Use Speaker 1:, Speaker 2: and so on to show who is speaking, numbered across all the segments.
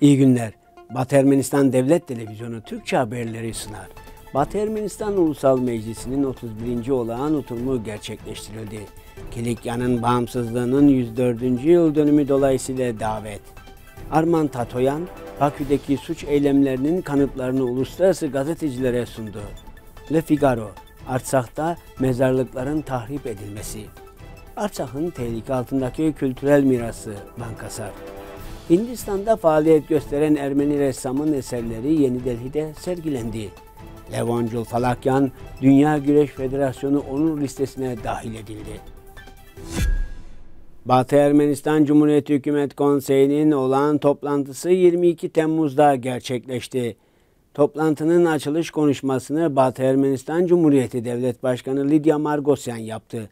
Speaker 1: İyi günler. Batı Ermenistan Devlet Televizyonu Türkçe haberleri sunar. Batı Ermenistan Ulusal Meclisi'nin 31. olağan oturumu gerçekleştirildi. Kilikya'nın bağımsızlığının 104. yıl dönümü dolayısıyla davet. Arman Tatoyan, Bakü'deki suç eylemlerinin kanıtlarını uluslararası gazetecilere sundu. Le Figaro, Artsak'ta mezarlıkların tahrip edilmesi. Artsak'ın tehlike altındaki kültürel mirası Bankasar. Hindistan'da faaliyet gösteren Ermeni ressamın eserleri Yeni Delhi'de sergilendi. Levancul Falakyan, Dünya Güreş Federasyonu onun listesine dahil edildi. Batı Ermenistan Cumhuriyeti Hükümet Konseyi'nin olağan toplantısı 22 Temmuz'da gerçekleşti. Toplantının açılış konuşmasını Batı Ermenistan Cumhuriyeti Devlet Başkanı Lidya Margosyan yaptı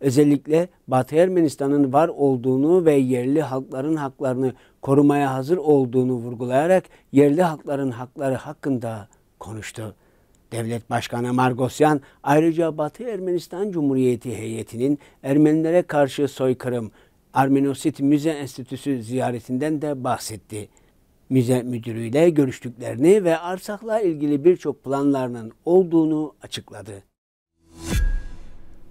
Speaker 1: özellikle Batı Ermenistan'ın var olduğunu ve yerli halkların haklarını korumaya hazır olduğunu vurgulayarak yerli halkların hakları hakkında konuştu. Devlet Başkanı Margosyan ayrıca Batı Ermenistan Cumhuriyeti heyetinin Ermenilere karşı soykırım Armenosit Müze Enstitüsü ziyaretinden de bahsetti. Müze müdürüyle görüştüklerini ve Arsak'la ilgili birçok planlarının olduğunu açıkladı.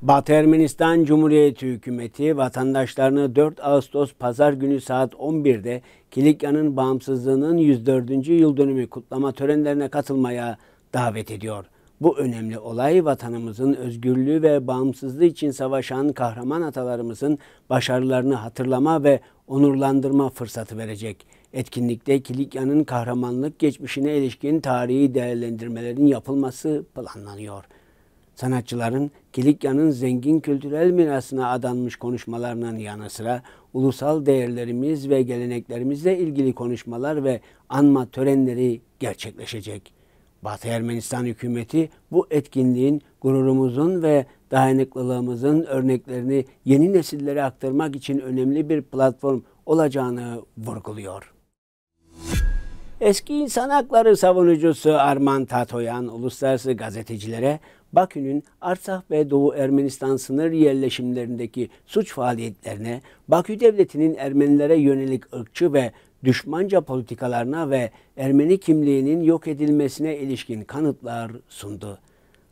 Speaker 1: Batı Ermenistan Cumhuriyeti hükümeti vatandaşlarını 4 Ağustos pazar günü saat 11'de Kilikya'nın bağımsızlığının 104. yıl dönümü kutlama törenlerine katılmaya davet ediyor. Bu önemli olay vatanımızın özgürlüğü ve bağımsızlığı için savaşan kahraman atalarımızın başarılarını hatırlama ve onurlandırma fırsatı verecek. Etkinlikte Kilikya'nın kahramanlık geçmişine ilişkin tarihi değerlendirmelerin yapılması planlanıyor sanatçıların Kilikya'nın zengin kültürel mirasına adanmış konuşmalarının yanı sıra ulusal değerlerimiz ve geleneklerimizle ilgili konuşmalar ve anma törenleri gerçekleşecek. Batı Ermenistan hükümeti bu etkinliğin gururumuzun ve dayanıklılığımızın örneklerini yeni nesillere aktarmak için önemli bir platform olacağını vurguluyor. Eski insan hakları savunucusu Arman Tatoyan, uluslararası gazetecilere Bakü'nün Artsakh ve Doğu Ermenistan sınır yerleşimlerindeki suç faaliyetlerine, Bakü Devleti'nin Ermenilere yönelik ırkçı ve düşmanca politikalarına ve Ermeni kimliğinin yok edilmesine ilişkin kanıtlar sundu.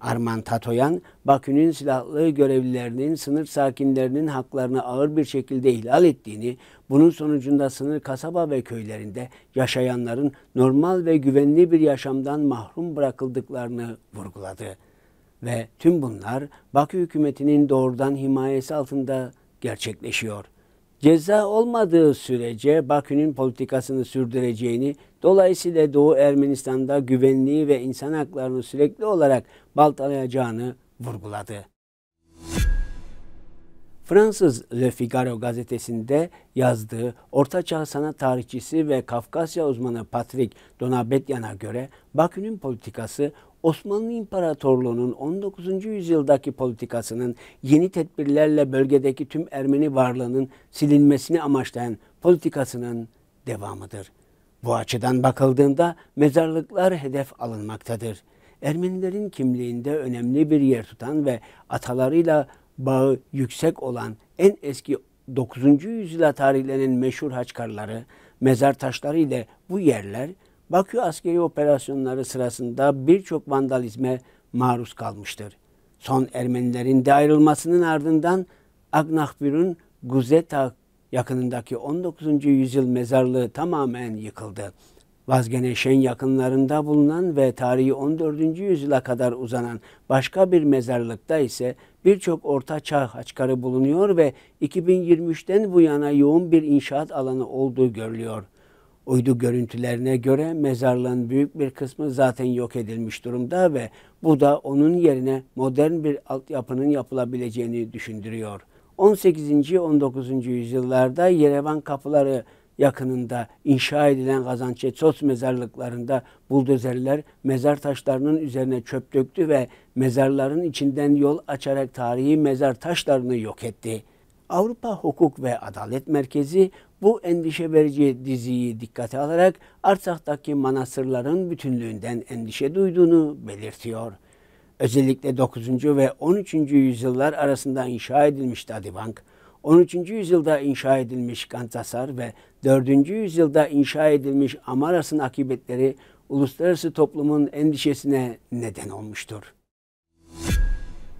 Speaker 1: Arman Tatoyan, Bakü'nün silahlı görevlilerinin sınır sakinlerinin haklarını ağır bir şekilde ihlal ettiğini, bunun sonucunda sınır kasaba ve köylerinde yaşayanların normal ve güvenli bir yaşamdan mahrum bırakıldıklarını vurguladı. Ve tüm bunlar Bakü hükümetinin doğrudan himayesi altında gerçekleşiyor. Ceza olmadığı sürece Bakü'nün politikasını sürdüreceğini Dolayısıyla Doğu Ermenistan'da güvenliği ve insan haklarını sürekli olarak baltalayacağını vurguladı. Fransız Le Figaro gazetesinde yazdığı Ortaçağ sanat tarihçisi ve Kafkasya uzmanı Patrick Donabetyan'a göre Bakü'nün politikası Osmanlı İmparatorluğu'nun 19. yüzyıldaki politikasının yeni tedbirlerle bölgedeki tüm Ermeni varlığının silinmesini amaçlayan politikasının devamıdır. Bu açıdan bakıldığında mezarlıklar hedef alınmaktadır. Ermenilerin kimliğinde önemli bir yer tutan ve atalarıyla bağı yüksek olan en eski 9. yüzyıla tarihlenen meşhur haçkarları, mezar taşları ile bu yerler Bakü askeri operasyonları sırasında birçok vandalizme maruz kalmıştır. Son Ermenilerin de ayrılmasının ardından Agnahbir'in Guzeta yakınındaki 19. yüzyıl mezarlığı tamamen yıkıldı. Vazgeneşen yakınlarında bulunan ve tarihi 14. yüzyıla kadar uzanan başka bir mezarlıkta ise birçok orta çağ haçkarı bulunuyor ve 2023'ten bu yana yoğun bir inşaat alanı olduğu görülüyor. Uydu görüntülerine göre mezarlığın büyük bir kısmı zaten yok edilmiş durumda ve bu da onun yerine modern bir altyapının yapılabileceğini düşündürüyor.'' 18. 19. yüzyıllarda Yerevan kapıları yakınında inşa edilen Gazançesos mezarlıklarında buldozerler mezar taşlarının üzerine çöp döktü ve mezarların içinden yol açarak tarihi mezar taşlarını yok etti. Avrupa Hukuk ve Adalet Merkezi bu endişe verici diziyi dikkate alarak Arsak'taki manastırların bütünlüğünden endişe duyduğunu belirtiyor özellikle 9. ve 13. yüzyıllar arasında inşa edilmiş Dadivank, 13. yüzyılda inşa edilmiş Kantasar ve 4. yüzyılda inşa edilmiş Amaras'ın akıbetleri uluslararası toplumun endişesine neden olmuştur.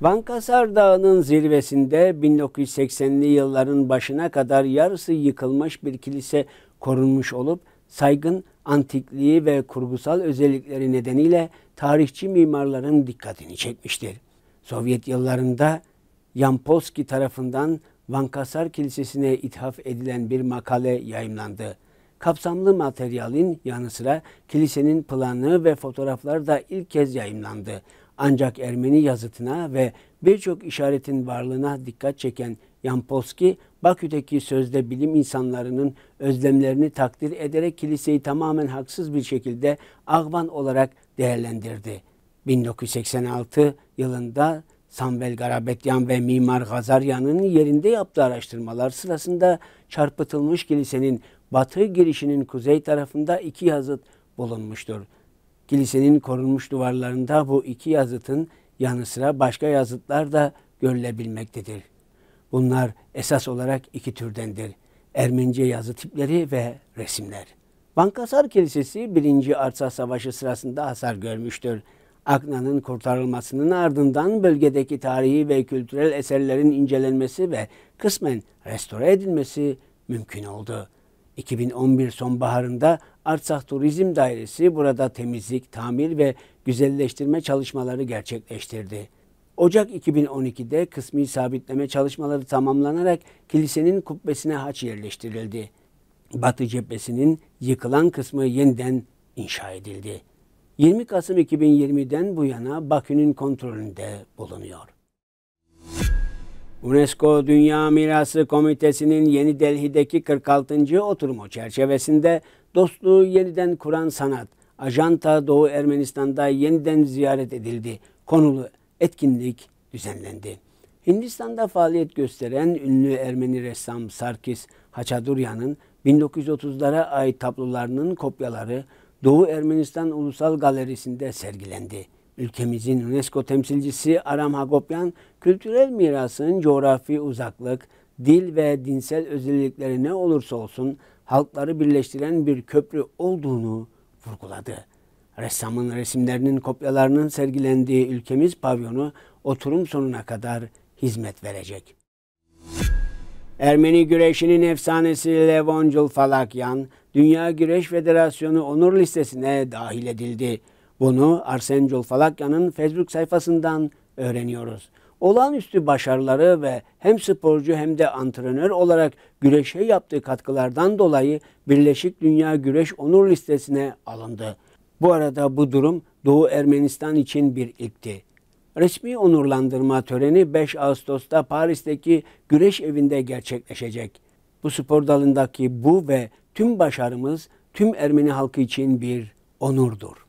Speaker 1: Vankasar Dağı'nın zirvesinde 1980'li yılların başına kadar yarısı yıkılmış bir kilise korunmuş olup saygın antikliği ve kurgusal özellikleri nedeniyle tarihçi mimarların dikkatini çekmiştir. Sovyet yıllarında Yampolski tarafından Vankasar Kilisesi'ne ithaf edilen bir makale yayımlandı. Kapsamlı materyalin yanı sıra kilisenin planı ve fotoğraflar da ilk kez yayımlandı. Ancak Ermeni yazıtına ve birçok işaretin varlığına dikkat çeken Yampolski, Bakü'deki sözde bilim insanlarının özlemlerini takdir ederek kiliseyi tamamen haksız bir şekilde ağban olarak değerlendirdi. 1986 yılında Sambel Garabetyan ve Mimar Gazaryan'ın yerinde yaptığı araştırmalar sırasında çarpıtılmış kilisenin batı girişinin kuzey tarafında iki yazıt bulunmuştur. Kilisenin korunmuş duvarlarında bu iki yazıtın yanı sıra başka yazıtlar da görülebilmektedir. Bunlar esas olarak iki türdendir. Ermenice yazı tipleri ve resimler. Bankasar Kilisesi 1. Arsa Savaşı sırasında hasar görmüştür. Akna'nın kurtarılmasının ardından bölgedeki tarihi ve kültürel eserlerin incelenmesi ve kısmen restore edilmesi mümkün oldu. 2011 sonbaharında Artsakh Turizm Dairesi burada temizlik, tamir ve güzelleştirme çalışmaları gerçekleştirdi. Ocak 2012'de kısmi sabitleme çalışmaları tamamlanarak kilisenin kubbesine haç yerleştirildi. Batı cephesinin yıkılan kısmı yeniden inşa edildi. 20 Kasım 2020'den bu yana Bakü'nün kontrolünde bulunuyor. UNESCO Dünya Mirası Komitesi'nin Yeni Delhi'deki 46. oturumu çerçevesinde dostluğu yeniden kuran sanat, Ajanta Doğu Ermenistan'da yeniden ziyaret edildi. Konulu etkinlik düzenlendi. Hindistan'da faaliyet gösteren ünlü Ermeni ressam Sarkis Haçaduryan'ın 1930'lara ait tablolarının kopyaları Doğu Ermenistan Ulusal Galerisi'nde sergilendi. Ülkemizin UNESCO temsilcisi Aram Hagopyan, kültürel mirasının coğrafi uzaklık, dil ve dinsel özellikleri ne olursa olsun halkları birleştiren bir köprü olduğunu vurguladı. Ressamın resimlerinin kopyalarının sergilendiği ülkemiz pavyonu oturum sonuna kadar hizmet verecek. Ermeni güreşinin efsanesi Levoncul Falakyan, Dünya Güreş Federasyonu onur listesine dahil edildi. Bunu Arsenjol Falakya'nın Facebook sayfasından öğreniyoruz. Olağanüstü başarıları ve hem sporcu hem de antrenör olarak güreşe yaptığı katkılardan dolayı Birleşik Dünya Güreş Onur Listesi'ne alındı. Bu arada bu durum Doğu Ermenistan için bir ilkti. Resmi onurlandırma töreni 5 Ağustos'ta Paris'teki güreş evinde gerçekleşecek. Bu spor dalındaki bu ve tüm başarımız tüm Ermeni halkı için bir onurdur.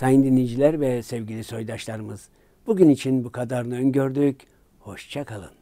Speaker 1: Sayın dinleyiciler ve sevgili soydaşlarımız, bugün için bu kadarını öngördük. Hoşçakalın.